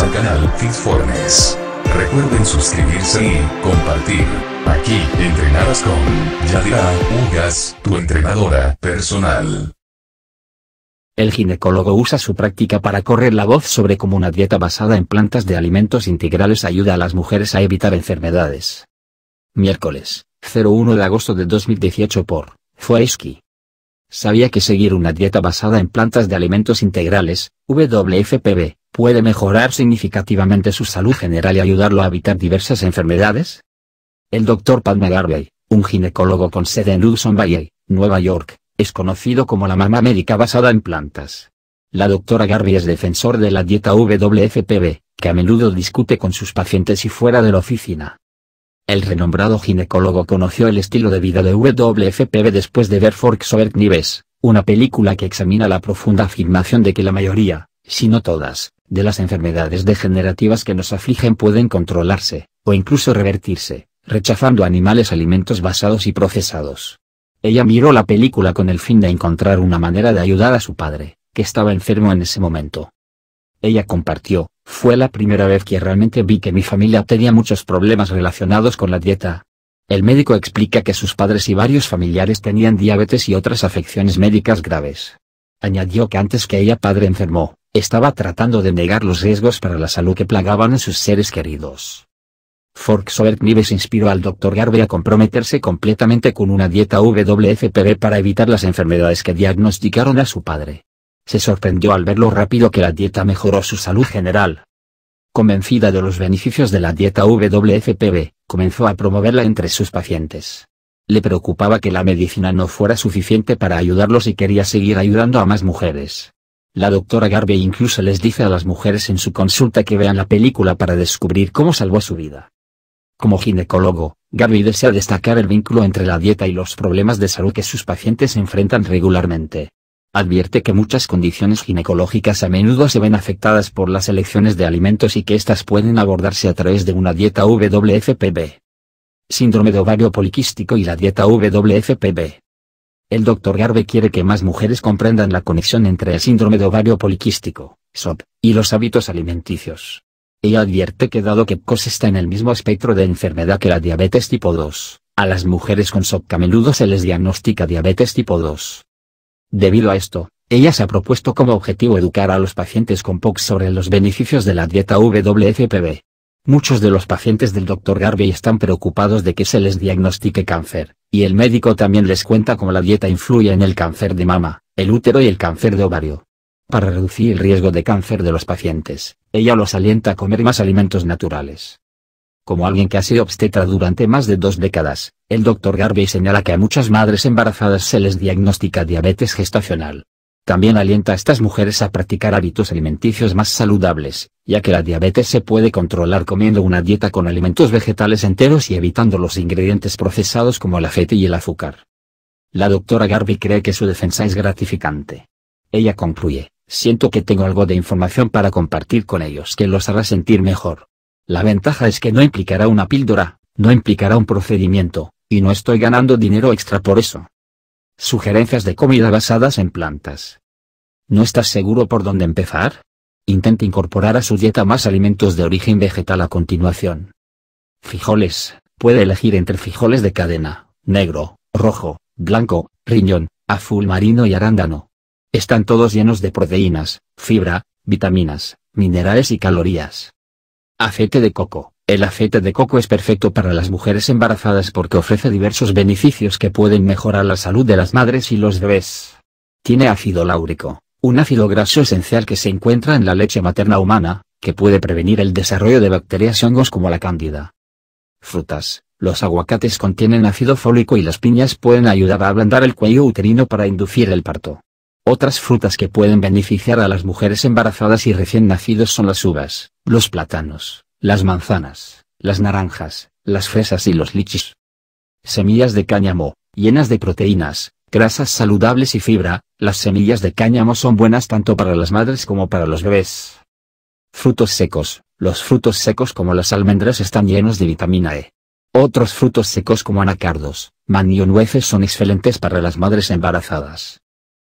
al canal Recuerden suscribirse y compartir. Aquí entrenarás con Yadira Ugas, tu entrenadora personal. El ginecólogo usa su práctica para correr la voz sobre cómo una dieta basada en plantas de alimentos integrales ayuda a las mujeres a evitar enfermedades. Miércoles, 01 de agosto de 2018 por Fuesky sabía que seguir una dieta basada en plantas de alimentos integrales, WFPB, puede mejorar significativamente su salud general y ayudarlo a evitar diversas enfermedades? El doctor Padma Garvey, un ginecólogo con sede en Hudson Valley, Nueva York, es conocido como la mamá médica basada en plantas. La doctora Garvey es defensor de la dieta WFPB, que a menudo discute con sus pacientes y fuera de la oficina. El renombrado ginecólogo conoció el estilo de vida de WFPB después de ver Forks over Knives, una película que examina la profunda afirmación de que la mayoría, si no todas, de las enfermedades degenerativas que nos afligen pueden controlarse, o incluso revertirse, rechazando animales alimentos basados y procesados. Ella miró la película con el fin de encontrar una manera de ayudar a su padre, que estaba enfermo en ese momento. Ella compartió, fue la primera vez que realmente vi que mi familia tenía muchos problemas relacionados con la dieta. El médico explica que sus padres y varios familiares tenían diabetes y otras afecciones médicas graves. Añadió que antes que ella padre enfermó, estaba tratando de negar los riesgos para la salud que plagaban a sus seres queridos. Forksover Knives inspiró al Dr. Garvey a comprometerse completamente con una dieta WFPB para evitar las enfermedades que diagnosticaron a su padre se sorprendió al ver lo rápido que la dieta mejoró su salud general. Convencida de los beneficios de la dieta WFPB, comenzó a promoverla entre sus pacientes. Le preocupaba que la medicina no fuera suficiente para ayudarlos y quería seguir ayudando a más mujeres. La doctora Garvey incluso les dice a las mujeres en su consulta que vean la película para descubrir cómo salvó su vida. Como ginecólogo, Garvey desea destacar el vínculo entre la dieta y los problemas de salud que sus pacientes enfrentan regularmente advierte que muchas condiciones ginecológicas a menudo se ven afectadas por las elecciones de alimentos y que éstas pueden abordarse a través de una dieta WFPB. Síndrome de ovario poliquístico y la dieta WFPB. El Dr. Garve quiere que más mujeres comprendan la conexión entre el síndrome de ovario poliquístico, SOP, y los hábitos alimenticios. Ella advierte que dado que PCOS está en el mismo espectro de enfermedad que la diabetes tipo 2, a las mujeres con SOP a menudo se les diagnostica diabetes tipo 2. Debido a esto, ella se ha propuesto como objetivo educar a los pacientes con POC sobre los beneficios de la dieta WFPB. Muchos de los pacientes del Dr. Garvey están preocupados de que se les diagnostique cáncer, y el médico también les cuenta cómo la dieta influye en el cáncer de mama, el útero y el cáncer de ovario. Para reducir el riesgo de cáncer de los pacientes, ella los alienta a comer más alimentos naturales. Como alguien que ha sido obstetra durante más de dos décadas, el Dr. Garvey señala que a muchas madres embarazadas se les diagnostica diabetes gestacional. También alienta a estas mujeres a practicar hábitos alimenticios más saludables, ya que la diabetes se puede controlar comiendo una dieta con alimentos vegetales enteros y evitando los ingredientes procesados como el aceite y el azúcar. La doctora Garvey cree que su defensa es gratificante. Ella concluye, siento que tengo algo de información para compartir con ellos que los hará sentir mejor. La ventaja es que no implicará una píldora, no implicará un procedimiento, y no estoy ganando dinero extra por eso. Sugerencias de comida basadas en plantas. ¿No estás seguro por dónde empezar? Intente incorporar a su dieta más alimentos de origen vegetal a continuación. Frijoles. Puede elegir entre frijoles de cadena, negro, rojo, blanco, riñón, azul marino y arándano. Están todos llenos de proteínas, fibra, vitaminas, minerales y calorías. Aceite de coco. El aceite de coco es perfecto para las mujeres embarazadas porque ofrece diversos beneficios que pueden mejorar la salud de las madres y los bebés. Tiene ácido láurico, un ácido graso esencial que se encuentra en la leche materna humana, que puede prevenir el desarrollo de bacterias y hongos como la cándida. Frutas. Los aguacates contienen ácido fólico y las piñas pueden ayudar a ablandar el cuello uterino para inducir el parto. Otras frutas que pueden beneficiar a las mujeres embarazadas y recién nacidos son las uvas, los plátanos, las manzanas, las naranjas, las fresas y los lichis. Semillas de cáñamo, llenas de proteínas, grasas saludables y fibra, las semillas de cáñamo son buenas tanto para las madres como para los bebés. Frutos secos, los frutos secos como las almendras están llenos de vitamina E. Otros frutos secos como anacardos, maní o nueces son excelentes para las madres embarazadas.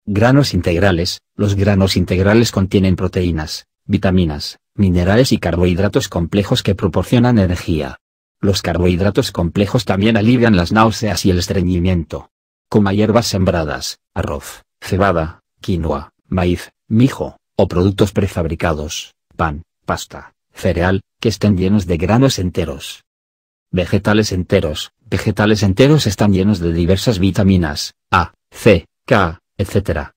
Granos integrales. Los granos integrales contienen proteínas, vitaminas, minerales y carbohidratos complejos que proporcionan energía. Los carbohidratos complejos también alivian las náuseas y el estreñimiento. Coma hierbas sembradas, arroz, cebada, quinoa, maíz, mijo, o productos prefabricados, pan, pasta, cereal, que estén llenos de granos enteros. Vegetales enteros. Vegetales enteros están llenos de diversas vitaminas, A, C, K, etcétera.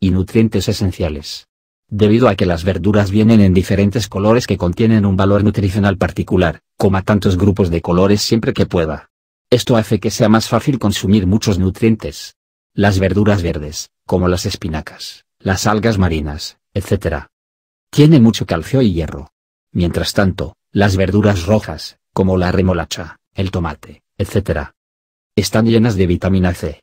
Y nutrientes esenciales. Debido a que las verduras vienen en diferentes colores que contienen un valor nutricional particular, coma tantos grupos de colores siempre que pueda. Esto hace que sea más fácil consumir muchos nutrientes. Las verduras verdes, como las espinacas, las algas marinas, etc. Tiene mucho calcio y hierro. Mientras tanto, las verduras rojas, como la remolacha, el tomate, etc. Están llenas de vitamina C,